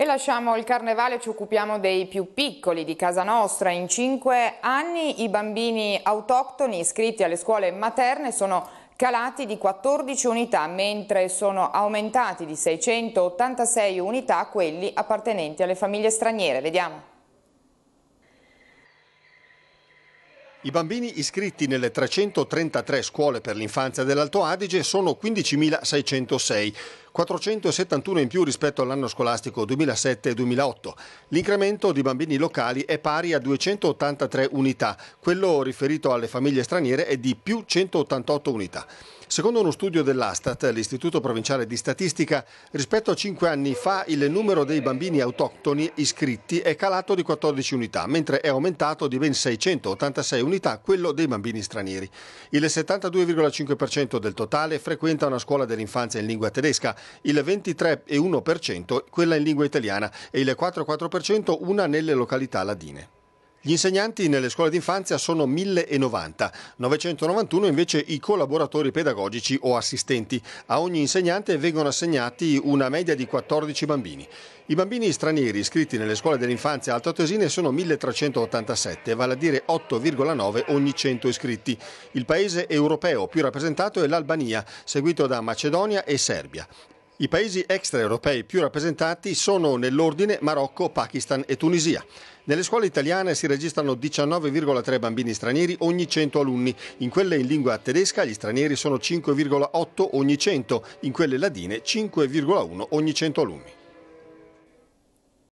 E lasciamo il carnevale, ci occupiamo dei più piccoli di casa nostra. In cinque anni i bambini autoctoni iscritti alle scuole materne sono calati di 14 unità, mentre sono aumentati di 686 unità quelli appartenenti alle famiglie straniere. Vediamo. I bambini iscritti nelle 333 scuole per l'infanzia dell'Alto Adige sono 15.606, 471 in più rispetto all'anno scolastico 2007-2008. L'incremento di bambini locali è pari a 283 unità, quello riferito alle famiglie straniere è di più 188 unità. Secondo uno studio dell'Astat, l'Istituto Provinciale di Statistica, rispetto a 5 anni fa il numero dei bambini autoctoni iscritti è calato di 14 unità, mentre è aumentato di ben 686 unità quello dei bambini stranieri. Il 72,5% del totale frequenta una scuola dell'infanzia in lingua tedesca, il 23,1% quella in lingua italiana e il 4,4% una nelle località ladine. Gli insegnanti nelle scuole d'infanzia sono 1090, 991 invece i collaboratori pedagogici o assistenti. A ogni insegnante vengono assegnati una media di 14 bambini. I bambini stranieri iscritti nelle scuole dell'infanzia altoatesine sono 1387, vale a dire 8,9 ogni 100 iscritti. Il paese europeo più rappresentato è l'Albania, seguito da Macedonia e Serbia. I paesi extraeuropei più rappresentati sono nell'ordine Marocco, Pakistan e Tunisia. Nelle scuole italiane si registrano 19,3 bambini stranieri ogni 100 alunni, in quelle in lingua tedesca gli stranieri sono 5,8 ogni 100, in quelle ladine 5,1 ogni 100 alunni.